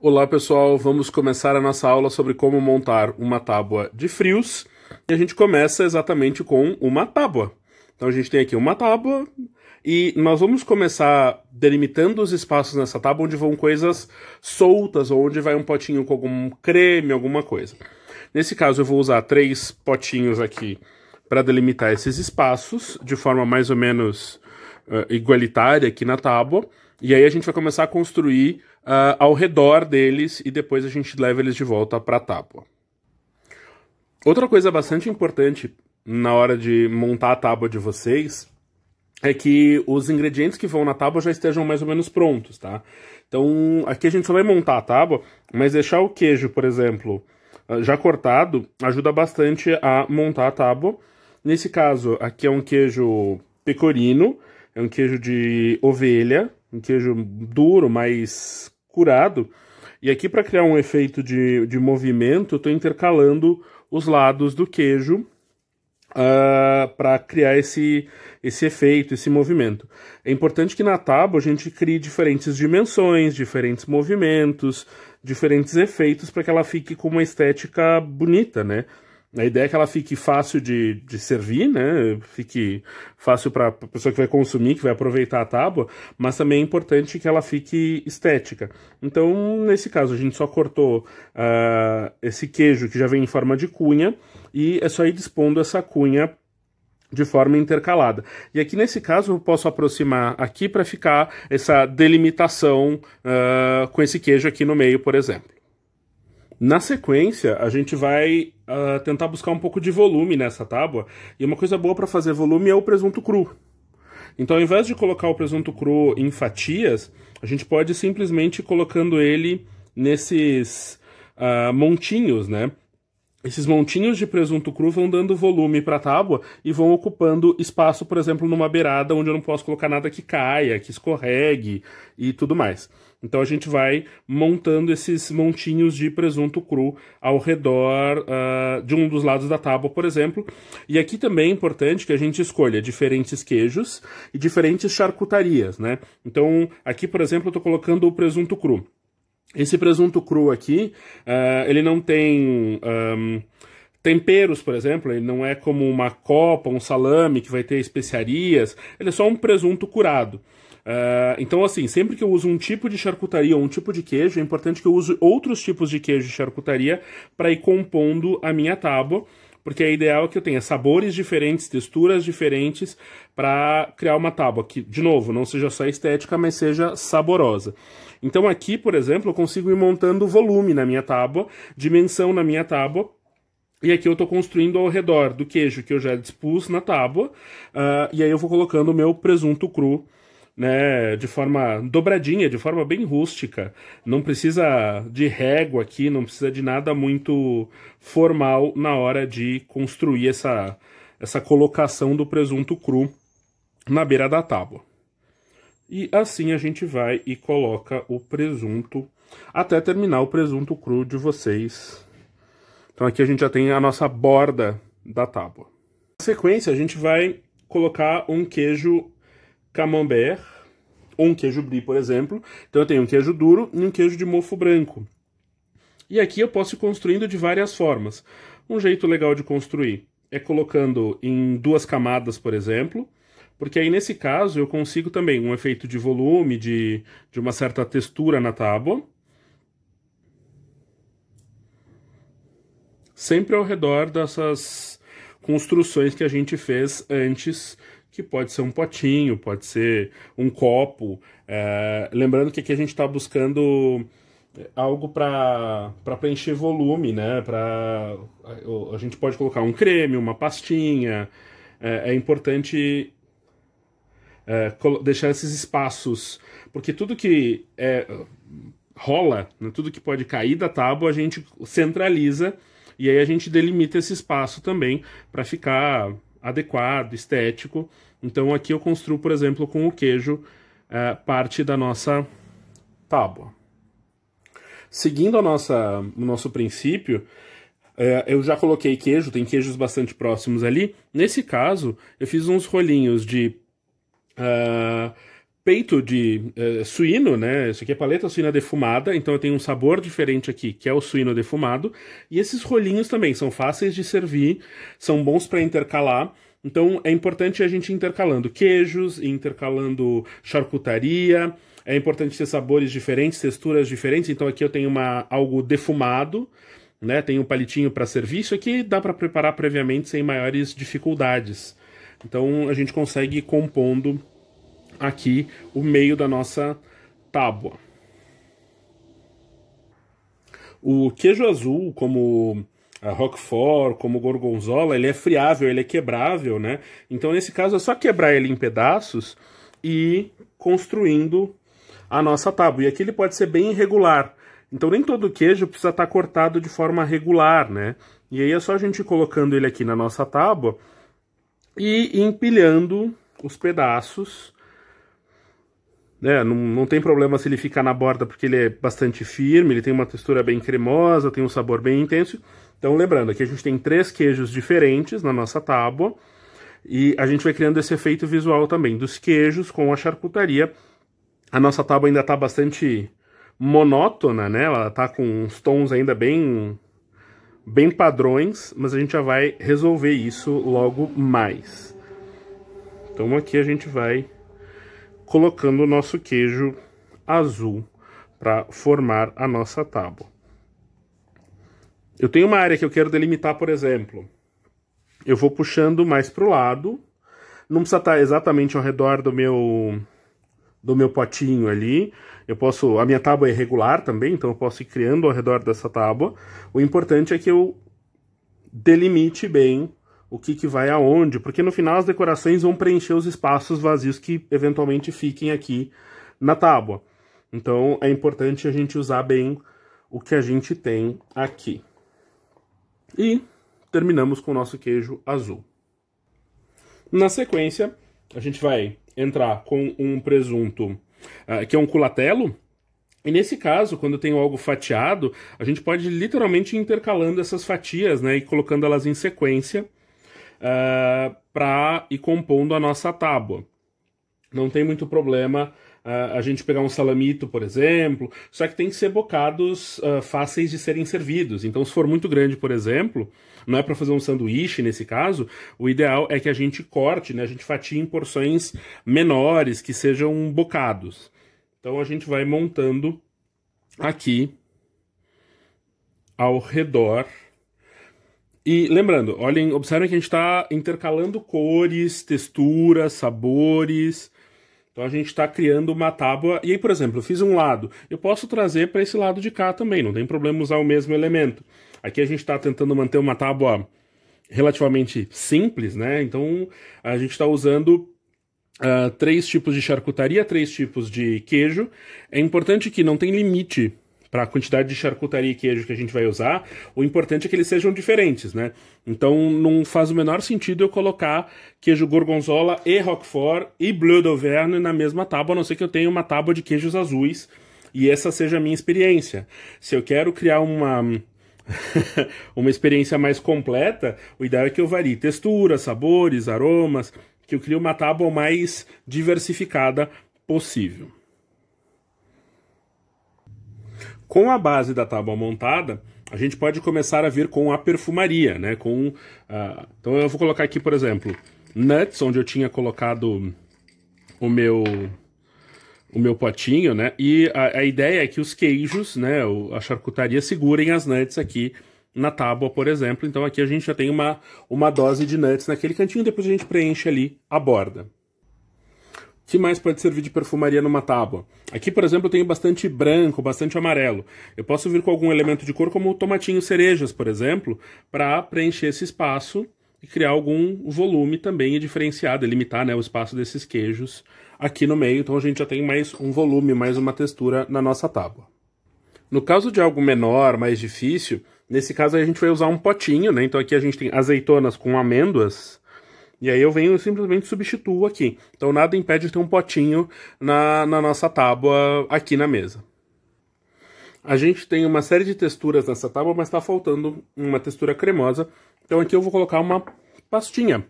Olá pessoal, vamos começar a nossa aula sobre como montar uma tábua de frios e a gente começa exatamente com uma tábua. Então a gente tem aqui uma tábua e nós vamos começar delimitando os espaços nessa tábua onde vão coisas soltas ou onde vai um potinho com algum creme, alguma coisa. Nesse caso eu vou usar três potinhos aqui para delimitar esses espaços de forma mais ou menos uh, igualitária aqui na tábua. E aí a gente vai começar a construir uh, ao redor deles e depois a gente leva eles de volta para a tábua. Outra coisa bastante importante na hora de montar a tábua de vocês é que os ingredientes que vão na tábua já estejam mais ou menos prontos, tá? Então, aqui a gente só vai montar a tábua, mas deixar o queijo, por exemplo, ah, já cortado, ajuda bastante a montar a tábua. Nesse caso, aqui é um queijo pecorino, é um queijo de ovelha, um queijo duro, mais curado. E aqui, para criar um efeito de, de movimento, eu estou intercalando os lados do queijo uh, ah, para criar esse, esse efeito, esse movimento. É importante que na tábua a gente crie diferentes dimensões, diferentes movimentos, diferentes efeitos para que ela fique com uma estética bonita, né? A ideia é que ela fique fácil de, de servir, né? Fique fácil para a pessoa que vai consumir, que vai aproveitar a tábua, mas também é importante que ela fique estética. Então, nesse caso, a gente só cortou uh, esse queijo que já vem em forma de cunha e é só ir dispondo essa cunha de forma intercalada. E aqui nesse caso eu posso aproximar aqui para ficar essa delimitação uh, com esse queijo aqui no meio, por exemplo. Na sequência, a gente vai uh, tentar buscar um pouco de volume nessa tábua. E uma coisa boa para fazer volume é o presunto cru. Então, ao invés de colocar o presunto cru em fatias, a gente pode simplesmente ir colocando ele nesses uh, montinhos, né? Esses montinhos de presunto cru vão dando volume para a tábua e vão ocupando espaço, por exemplo, numa beirada onde eu não posso colocar nada que caia, que escorregue e tudo mais. Então a gente vai montando esses montinhos de presunto cru ao redor uh, de um dos lados da tábua, por exemplo. E aqui também é importante que a gente escolha diferentes queijos e diferentes charcutarias, né? Então aqui, por exemplo, eu estou colocando o presunto cru. Esse presunto cru aqui, uh, ele não tem... Um, temperos, por exemplo, ele não é como uma copa, um salame que vai ter especiarias, ele é só um presunto curado. Ah, então, assim, sempre que eu uso um tipo de charcutaria ou um tipo de queijo, é importante que eu use outros tipos de queijo e charcutaria para ir compondo a minha tábua, porque é ideal que eu tenha sabores diferentes, texturas diferentes, para criar uma tábua que, de novo, não seja só estética, mas seja saborosa. Então, aqui, por exemplo, eu consigo ir montando volume na minha tábua, dimensão na minha tábua, e aqui eu estou construindo ao redor do queijo que eu já dispus na tábua, uh, e aí eu vou colocando o meu presunto cru né, de forma dobradinha, de forma bem rústica. Não precisa de régua aqui, não precisa de nada muito formal na hora de construir essa, essa colocação do presunto cru na beira da tábua. E assim a gente vai e coloca o presunto até terminar o presunto cru de vocês. Então aqui a gente já tem a nossa borda da tábua. Na sequência a gente vai colocar um queijo camembert, ou um queijo brie, por exemplo. Então eu tenho um queijo duro e um queijo de mofo branco. E aqui eu posso ir construindo de várias formas. Um jeito legal de construir é colocando em duas camadas, por exemplo, porque aí nesse caso eu consigo também um efeito de volume, de, de uma certa textura na tábua. Sempre ao redor dessas construções que a gente fez antes que pode ser um potinho, pode ser um copo. É, lembrando que aqui a gente está buscando é, algo para preencher volume, né? Pra, a, gente pode colocar um creme, uma pastinha. É, é importante é, deixar esses espaços, porque tudo que é, rola, né? tudo que pode cair da tábua, a gente centraliza e aí a gente delimita esse espaço também para ficar adequado, estético. Então aqui eu construo, por exemplo, com o queijo uh, parte da nossa tábua. Seguindo a nossa, o nosso princípio, uh, eu já coloquei queijo, tem queijos bastante próximos ali. Nesse caso, eu fiz uns rolinhos de uh, peito de uh, suíno, né? Isso aqui é paleta suína defumada, então eu tenho um sabor diferente aqui, que é o suíno defumado. E esses rolinhos também são fáceis de servir, são bons para intercalar. Então é importante a gente intercalando queijos, intercalando charcutaria. É importante ter sabores diferentes, texturas diferentes. Então aqui eu tenho uma, algo defumado, né? Tenho um palitinho para servir. Isso aqui, dá para preparar previamente sem maiores dificuldades. Então a gente consegue ir compondo aqui o meio da nossa tábua. O queijo azul, como a eh, Roquefort, como gorgonzola, ele é friável, ele é quebrável, né? Então, nesse caso, é só quebrar ele em pedaços e construindo a nossa tábua. E aqui ele pode ser bem irregular. Então, nem todo queijo precisa estar cortado de forma regular, né? E aí é só a gente ir colocando ele aqui na nossa tábua e empilhando os pedaços né, não, não tem problema se ele ficar na borda porque ele é bastante firme, ele tem uma textura bem cremosa, tem um sabor bem intenso. Então, lembrando, aqui a gente tem três queijos diferentes na nossa tábua e a gente vai criando esse efeito visual também dos queijos com a charcutaria. A nossa tábua ainda está bastante monótona, né? Ela está com uns tons ainda bem bem padrões, mas a gente já vai resolver isso logo mais. Então aqui a gente vai colocando o nosso queijo azul para formar a nossa tábua. Eu tenho uma área que eu quero delimitar, por exemplo. Eu vou puxando mais para o lado. Não precisa estar tá exatamente ao redor do meu do meu potinho ali. Eu posso, a minha tábua é irregular também, então eu posso ir criando ao redor dessa tábua. O importante é que eu delimite bem o que, que vai aonde, porque no final as decorações vão preencher os espaços vazios que eventualmente fiquem aqui na tábua. Então é importante a gente usar bem o que a gente tem aqui. E terminamos com o nosso queijo azul. Na sequência, a gente vai entrar com um presunto uh, que é um culatelo. E nesse caso, quando eu tenho algo fatiado, a gente pode literalmente intercalando essas fatias né, e colocando elas em sequência uh, é, para ir compondo a nossa tábua. Não tem muito problema uh, a gente pegar um salamito, por exemplo, só que tem que ser bocados uh, fáceis de serem servidos. Então, se for muito grande, por exemplo, não é para fazer um sanduíche nesse caso, o ideal é que a gente corte, né, a gente fatie em porções menores, que sejam bocados. Então, a gente vai montando aqui ao redor e lembrando, olhem, observem que a gente está intercalando cores, texturas, sabores. Então a gente está criando uma tábua. E aí, por exemplo, eu fiz um lado. Eu posso trazer para esse lado de cá também, não tem problema usar o mesmo elemento. Aqui a gente está tentando manter uma tábua relativamente simples, né? Então a gente está usando uh, três tipos de charcutaria, três tipos de queijo. É importante que não tem limite para a quantidade de charcutaria e queijo que a gente vai usar, o importante é que eles sejam diferentes, né? Então não faz o menor sentido eu colocar queijo gorgonzola e roquefort e bleu d'auvergne na mesma tábua, a não ser que eu tenha uma tábua de queijos azuis e essa seja a minha experiência. Se eu quero criar uma uma experiência mais completa, o ideal é que eu varie texturas, sabores, aromas, que eu crie uma tábua mais diversificada possível. Com a base da tábua montada, a gente pode começar a vir com a perfumaria, né? Com, uh, então eu vou colocar aqui, por exemplo, nuts, onde eu tinha colocado o meu o meu potinho, né? E a, a ideia é que os queijos, né? O, a charcutaria segurem as nuts aqui na tábua, por exemplo. Então aqui a gente já tem uma, uma dose de nuts naquele cantinho, depois a gente preenche ali a borda que mais pode servir de perfumaria numa tábua? Aqui, por exemplo, eu tenho bastante branco, bastante amarelo. Eu posso vir com algum elemento de cor, como tomatinho cerejas, por exemplo, para preencher esse espaço e criar algum volume também e diferenciar, delimitar né, o espaço desses queijos aqui no meio. Então a gente já tem mais um volume, mais uma textura na nossa tábua. No caso de algo menor, mais difícil, nesse caso a gente vai usar um potinho, né? Então aqui a gente tem azeitonas com amêndoas, e aí eu venho e simplesmente substituo aqui. Então nada impede de ter um potinho na, na nossa tábua aqui na mesa. A gente tem uma série de texturas nessa tábua, mas está faltando uma textura cremosa. Então aqui eu vou colocar uma pastinha.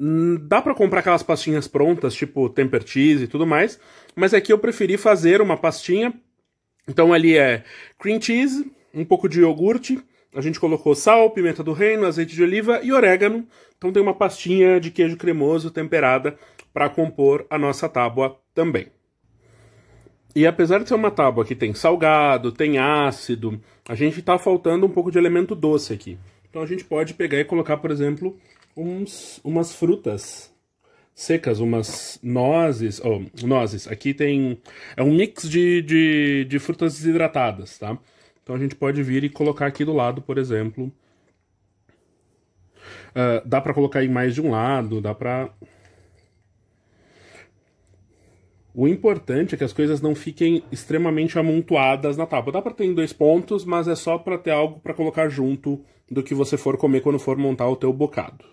Uh, dá para comprar aquelas pastinhas prontas, tipo temper cheese e tudo mais, mas aqui eu preferi fazer uma pastinha. Então ali é cream cheese, um pouco de iogurte, a gente colocou sal, pimenta do reino, azeite de oliva e orégano. Então tem uma pastinha de queijo cremoso temperada para compor a nossa tábua também. E apesar de ser uma tábua que tem salgado, tem ácido, a gente está faltando um pouco de elemento doce aqui. Então a gente pode pegar e colocar, por exemplo, uns, umas frutas secas, umas nozes, oh, nozes. Aqui tem é um mix de, de, de frutas desidratadas, tá? Então a gente pode vir e colocar aqui do lado, por exemplo. Uh, dá para colocar em mais de um lado, dá para... O importante é que as coisas não fiquem extremamente amontoadas na tábua. Dá para ter em dois pontos, mas é só para ter algo para colocar junto do que você for comer quando for montar o teu bocado.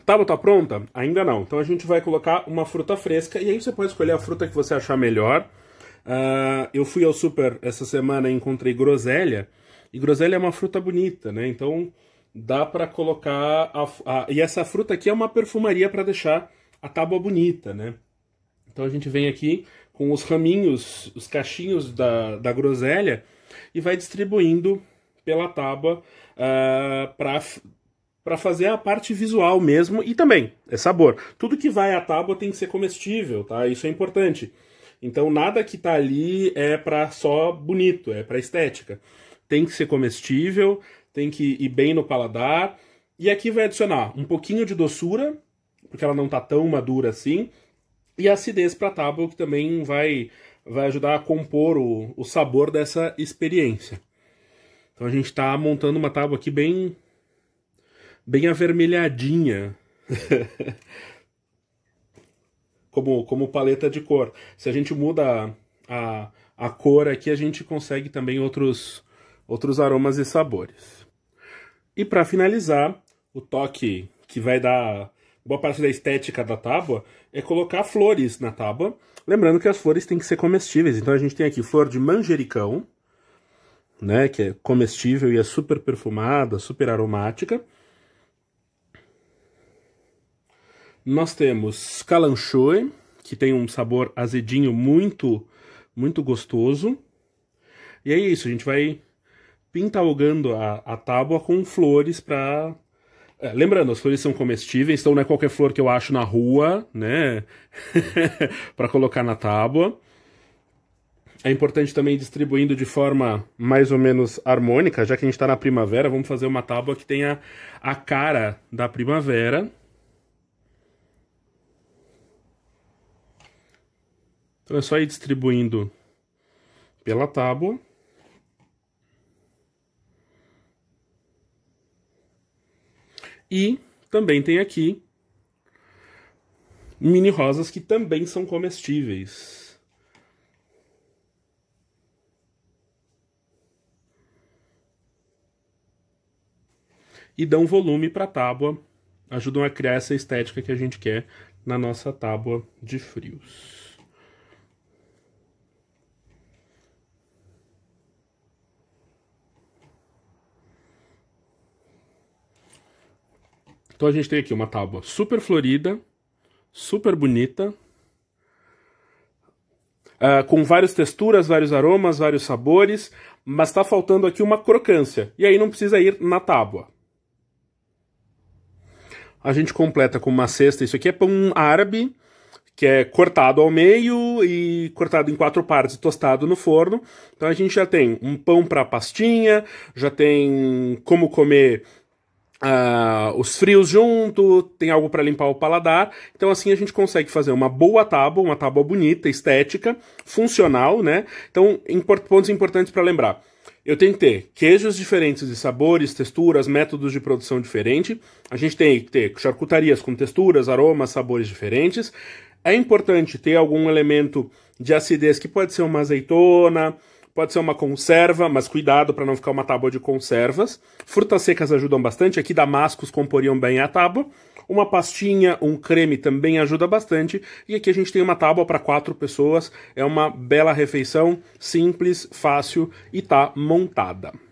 A tábua tá pronta? Ainda não. Então a gente vai colocar uma fruta fresca e aí você pode escolher a fruta que você achar melhor. Uh, eu fui ao super essa semana e encontrei groselha. E groselha é uma fruta bonita, né? Então dá para colocar. A, a, e essa fruta aqui é uma perfumaria para deixar a tábua bonita, né? Então a gente vem aqui com os raminhos, os cachinhos da, da groselha e vai distribuindo pela tábua uh, ah, para para fazer a parte visual mesmo e também é sabor. Tudo que vai à tábua tem que ser comestível, tá? Isso é importante. Então nada que tá ali é para só bonito, é para estética. Tem que ser comestível, tem que ir bem no paladar. E aqui vai adicionar um pouquinho de doçura, porque ela não tá tão madura assim, e acidez para tábua que também vai vai ajudar a compor o, o sabor dessa experiência. Então a gente está montando uma tábua aqui bem bem avermelhadinha. como, como paleta de cor. Se a gente muda a, a, a cor aqui, a gente consegue também outros, outros aromas e sabores. E para finalizar, o toque que vai dar boa parte da estética da tábua é colocar flores na tábua. Lembrando que as flores têm que ser comestíveis. Então a gente tem aqui flor de manjericão, né, que é comestível e é super perfumada, super aromática. Nós temos calanchoe, que tem um sabor azedinho muito, muito gostoso. E é isso, a gente vai pintalgando a, a tábua com flores para é, lembrando, as flores são comestíveis, então não é qualquer flor que eu acho na rua, né? para colocar na tábua. É importante também distribuindo de forma mais ou menos harmônica, já que a gente está na primavera, vamos fazer uma tábua que tenha a cara da primavera. Então é só ir distribuindo pela tábua. E também tem aqui mini rosas que também são comestíveis. E dão volume para a tábua, ajudam a criar essa estética que a gente quer na nossa tábua de frios. Então a gente tem aqui uma tábua super florida, super bonita, uh, com várias texturas, vários aromas, vários sabores, mas está faltando aqui uma crocância. E aí não precisa ir na tábua. A gente completa com uma cesta. Isso aqui é pão árabe, que é cortado ao meio e cortado em quatro partes e tostado no forno. Então a gente já tem um pão para pastinha, já tem como comer Uh, os frios junto, tem algo para limpar o paladar. Então, assim, a gente consegue fazer uma boa tábua, uma tábua bonita, estética, funcional, né? Então, import pontos importantes para lembrar. Eu tenho que ter queijos diferentes de sabores, texturas, métodos de produção diferente. A gente tem que ter charcutarias com texturas, aromas, sabores diferentes. É importante ter algum elemento de acidez que pode ser uma azeitona, Pode ser uma conserva, mas cuidado para não ficar uma tábua de conservas. Frutas secas ajudam bastante, aqui damascos comporiam bem a tábua. Uma pastinha, um creme também ajuda bastante. E aqui a gente tem uma tábua para quatro pessoas. É uma bela refeição, simples, fácil e tá montada.